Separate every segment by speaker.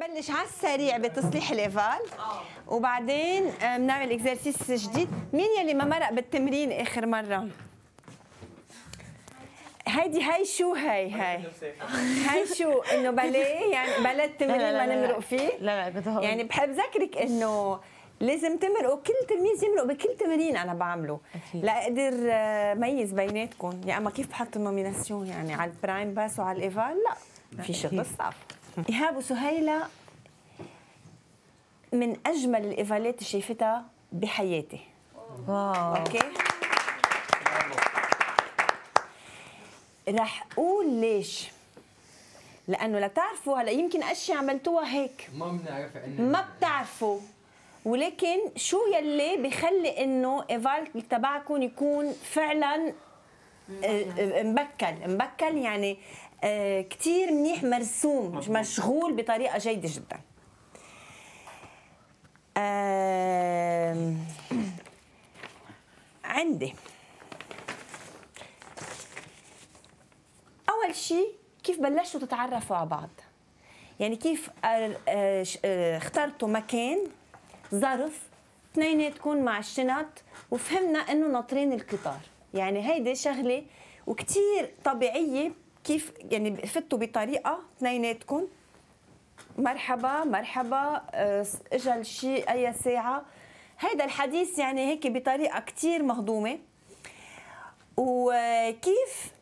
Speaker 1: بنبلش على السريع بتصليح ليفال آه. وبعدين بنعمل آه، اكزرسيس جديد مين يلي ما مرق بالتمرين اخر مره هيدي هي شو هي هي هي شو انه باليه يعني بلا التمرين ما نمرق فيه لا لا كنت يعني بحب ذكرك انه لازم تمرقوا كل تلميذ يمرق بكل تمرين انا بعمله لاقدر آه، ميز بيناتكم يا اما كيف بحط النوميناسيون يعني على البرايم بس وعلى الايفال لا في شيء تصعب ايهاب وسهيله من اجمل الايفالات اللي شايفتها بحياتي واو اوكي راح اقول ليش لانه لتعرفوا هلا يمكن اشياء عملتوها هيك ما بنعرفها ما بتعرفوا ولكن شو يلي بخلي انه ايفال تبعكم يكون فعلا مبكل آه، مبكل يعني آه، كثير منيح مرسوم مشغول بطريقه جيده جدا آه عندي اول شيء كيف بلشتوا تتعرفوا على بعض يعني كيف آه، آه، اخترتوا مكان ظرف اثنين تكون مع الشنط وفهمنا انه ناطرين القطار يعني هيدي شغله وكثير طبيعيه كيف يعني فتوا بطريقه اثنيناتكم مرحبا مرحبا أه، اجى الشيء اي ساعه هذا الحديث يعني هيك بطريقه كثير مهضومه وكيف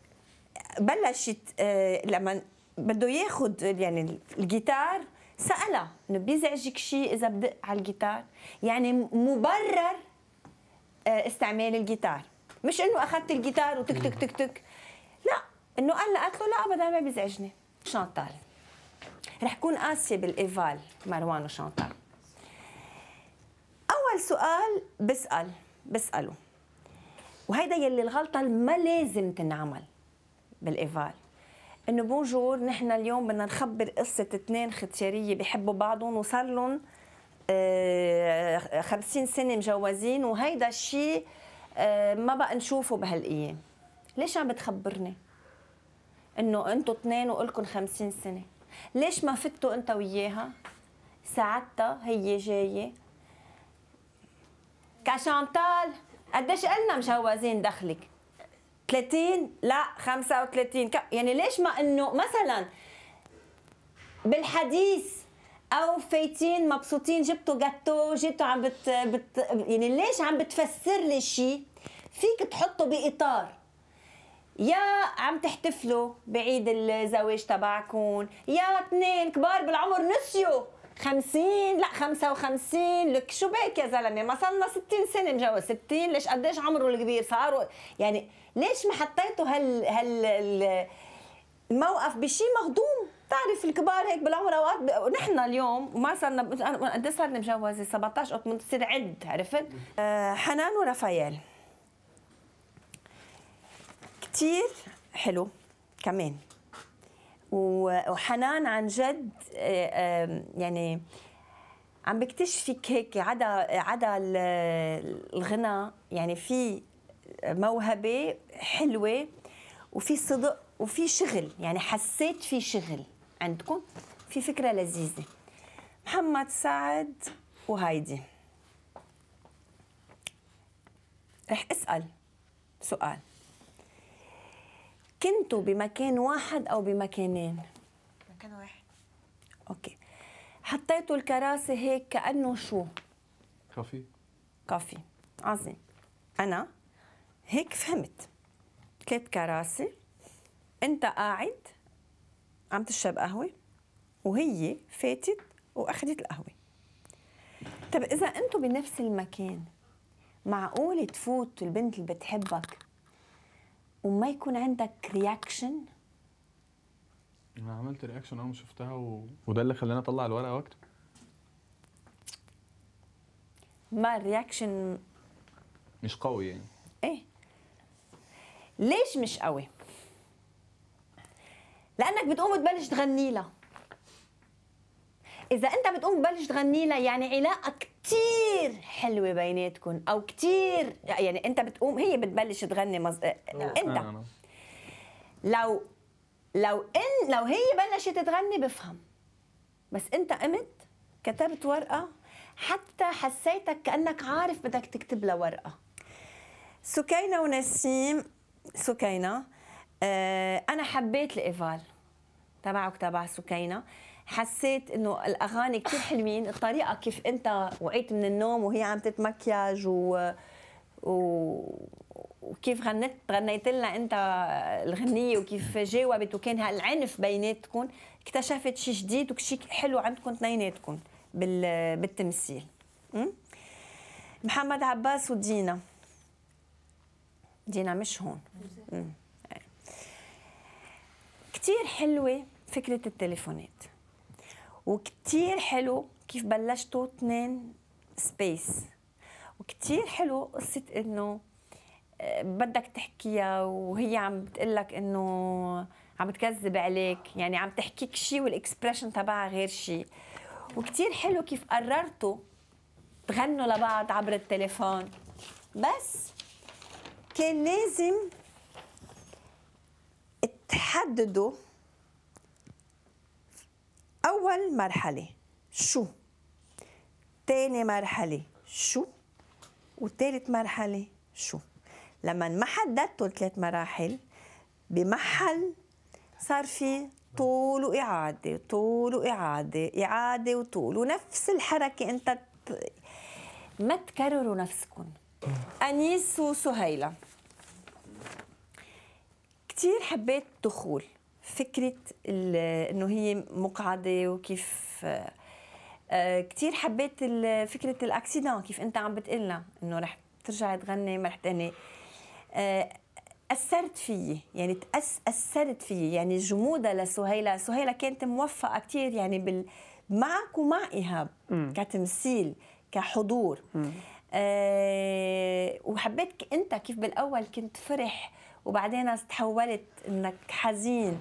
Speaker 1: بلشت أه، لما بده ياخذ يعني الجيتار سالها انه بيزعجك شيء اذا بدق على الجيتار يعني مبرر أه، استعمال الجيتار مش انه اخذت الجيتار وتك تك تك تك لا انه قال قالت له لا ابدا ما بيزعجني شانطال رح كون قاسيه بالايفال مروان وشانتال اول سؤال بسال بساله وهيدا يلي الغلطه ما لازم تنعمل بالايفال انه بونجور نحن اليوم بدنا نخبر قصه اثنين ختياريه بحبوا بعضهم وصار لهم 50 آه، سنه مجوزين وهيدا الشيء آه، ما بقى نشوفه بهالايام ليش عم بتخبرني انه انتوا اثنين وإلكم 50 سنه ليش ما فتوا انت وياها ساعدتها هي جايه كشانتال قديش قلنا مجوزين دخلك 30 لا 35 يعني ليش ما انه مثلا بالحديث او فايتين مبسوطين جبتوا جاتو جيتوا عم بت, بت يعني ليش عم بتفسر لي شيء فيك تحطه باطار يا عم تحتفلوا بعيد الزواج تبعكم يا اثنين كبار بالعمر نسيوا خمسين لا خمسة وخمسين لك شو بك يا زلمة ما صلنا ستين سنة مجوز ستين ليش قديش عمره الكبير صاروا يعني ليش ما حطيتوا هال هال الموقف بشي مهضوم بتعرف الكبار هيك بالعمر اوقات ونحن نحن اليوم ما صرنا قد صار مجوزه 17 او 18 عد عرفت؟ آه، حنان ورافائيل كتير حلو كمان وحنان عن جد آه، يعني عم بكتشفك هيك عدا عدا الغنى يعني في موهبه حلوه وفي صدق وفي شغل يعني حسيت في شغل عندكم في فكره لذيذه محمد سعد وهايدي رح اسال سؤال كنتوا بمكان واحد او بمكانين مكان واحد اوكي حطيتوا الكراسي هيك كانه شو كافي كافي عظيم انا هيك فهمت ثلاث كراسي انت قاعد عم تشرب قهوه وهي فاتت واخذت القهوه طب اذا انتم بنفس المكان معقول تفوت البنت اللي بتحبك وما يكون عندك رياكشن انا عملت رياكشن اول ما شفتها و... وده اللي خلاني اطلع الورقه واكتب ما الرياكشن مش قوي يعني ايه ليش مش قوي لانك بتقوم تبلش تغني لها اذا انت بتقوم ببلش تغني لها يعني علاقه كثير حلوه بيناتكم او كثير يعني انت بتقوم هي بتبلش تغني مز... انت لو لو ان لو هي بلشت تغني بفهم بس انت قمت كتبت ورقه حتى حسيتك كانك عارف بدك تكتب لها ورقه سكينه ونسيم سكينه آه، انا حبيت الايفال تبعك تبع سكينه حسيت انه الاغاني كثير حلوين الطريقه كيف انت وعيت من النوم وهي عم تتمكياج و... و... وكيف غنت غنيت لنا انت الغنيه وكيف جاوبت وكان هالعنف بيناتكم اكتشفت شيء جديد وشيء حلو عندكم اثنيناتكم بال... بالتمثيل م? محمد عباس ودينا دينا مش هون كثير حلوه فكره التليفونات وكتير حلو كيف بلشتوا اثنين سبيس وكتير حلو قصة انه آه، بدك تحكيها وهي عم بتقول لك انه عم تكذب عليك يعني عم تحكيك شيء والاكسبريشن تبعها غير شيء وكتير حلو كيف قررتوا تغنوا لبعض عبر التليفون بس كان لازم تحددوا أول مرحلة شو تاني مرحلة شو وتالت مرحلة شو لما ما حددتوا الثلاث مراحل بمحل صار في طول وإعادة طول وإعادة إعادة وطول ونفس الحركة أنت ما تكرروا نفسكم أنيس وسهيلة كثير حبيت الدخول فكره انه هي مقعده وكيف آه، كثير حبيت فكره الاكسيدان كيف انت عم بتقلنا انه رح ترجع تغني ما رح تغني آه، اثرت فيي يعني تأس اثرت فيي يعني جمودها لسهيلة سهيلة كانت موفقه كثير يعني بال معك ومع ايهاب م. كتمثيل كحضور آه وحبيت انت كيف بالاول كنت فرح وبعدين تحولت انك حزين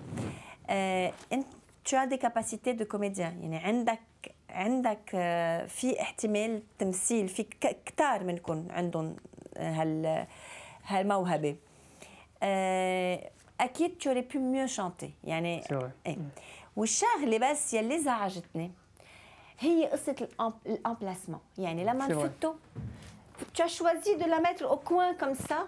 Speaker 1: آه انت تو دي كاباسيتي دو كوميديان يعني عندك عندك آه، في احتمال تمثيل في كتار منكم عندهم آه، هال هالموهبه آه، اكيد tu ري بي ميو شانتي يعني إيه. والشغله بس يلي زعجتني هي قصه الامبلاسمون يعني لما نفوتو تشوازي دو لا ميتر او كوان كوم سا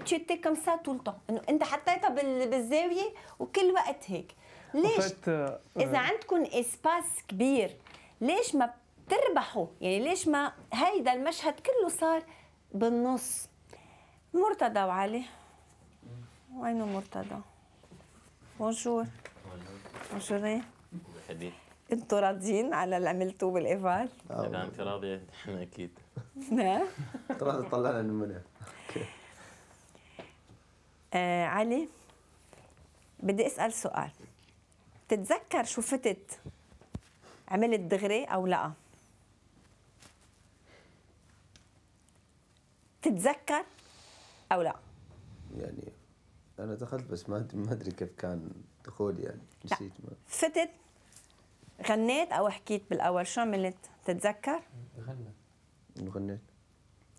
Speaker 1: تشتي كم سا طول طون انه انت حطيتها بالزاويه وكل وقت هيك ليش آه، اذا آه. عندكم اسباس كبير ليش ما بتربحوا يعني ليش ما هيدا المشهد كله صار بالنص مرتضى وعلي وينو مرتضى بونجور بونجور انتوا راضيين على اللي عملتوه بالايفال؟ اذا انت راضيه نحن اكيد نعم طلعنا المنى آه علي بدي اسال سؤال بتتذكر شو فتت عملت دغري او لا بتتذكر او لا يعني انا دخلت بس ما ما ادري كيف كان دخولي يعني نسيت ما فتت غنيت او حكيت بالاول شو عملت بتتذكر غنيت غنيت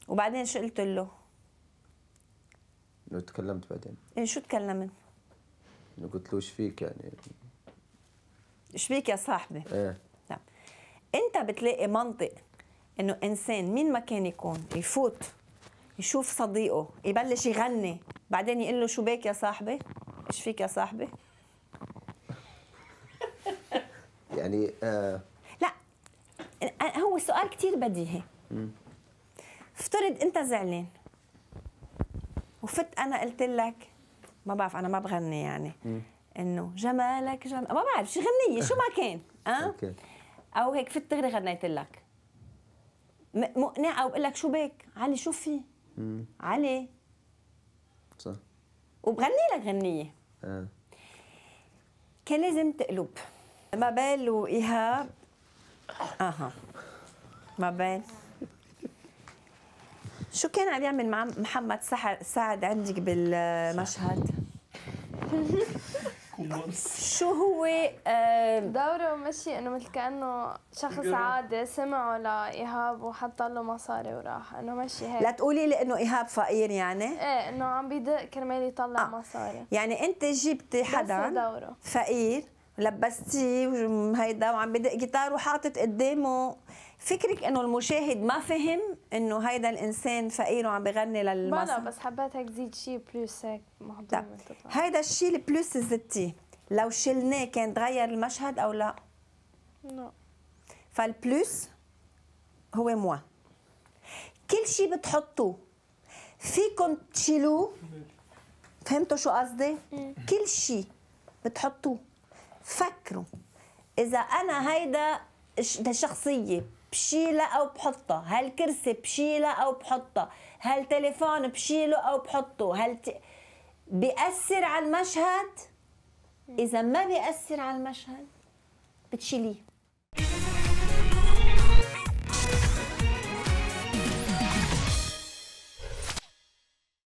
Speaker 1: وبعدين شو قلت له لو تكلمت بعدين إيه شو تكلمت؟ قلت له ايش فيك يعني ايش فيك يا صاحبي؟ ايه لا. طيب. انت بتلاقي منطق انه انسان مين ما كان يكون يفوت يشوف صديقه يبلش يغني بعدين يقول له شو بك يا صاحبي؟ ايش فيك يا صاحبي؟ يعني آه لا هو سؤال كثير بديهي افترض انت زعلان وفت انا قلت لك ما بعرف انا ما بغني يعني انه جمالك جمال ما بعرف شي غنيه شو ما كان اه أوكي. او هيك فت دغري غنيت لك مقنعه وبقول لك شو بك علي شو في علي صح وبغني لك غنيه آه. كان لازم تقلب ما بال وايهاب اها ما بال شو كان عم يعمل مع محمد سعد عندك بالمشهد؟ شو هو دوره مشي انه مثل كانه شخص عادي سمعه لايهاب وحط له مصاري وراح انه مشي هيك لا تقولي لي انه ايهاب فقير يعني ايه انه عم بيدق كرمال يطلع آه. مصاري يعني انت جبتي حدا فقير لبستيه وهيدا وعم بدق جيتار وحاطط قدامه فكرك انه المشاهد ما فهم انه هيدا الانسان فقير وعم بغني للمسرح بلا بس حبيت هيك تزيد شيء بلوس هيك محضور طيب. هيدا الشيء البلوس زدتيه لو شلناه كان تغير المشهد او لا؟ لا فالبلوس هو موا كل شيء بتحطوه فيكم تشيلوه فهمتوا شو قصدي؟ كل شيء بتحطوه فكروا اذا انا هيدا شخصيه بشيلها او بحطها هالكرسي بشيلها او بحطها هالتليفون بشيله او بحطه هل ت... بيأثر على المشهد اذا ما بيأثر على المشهد بتشيليه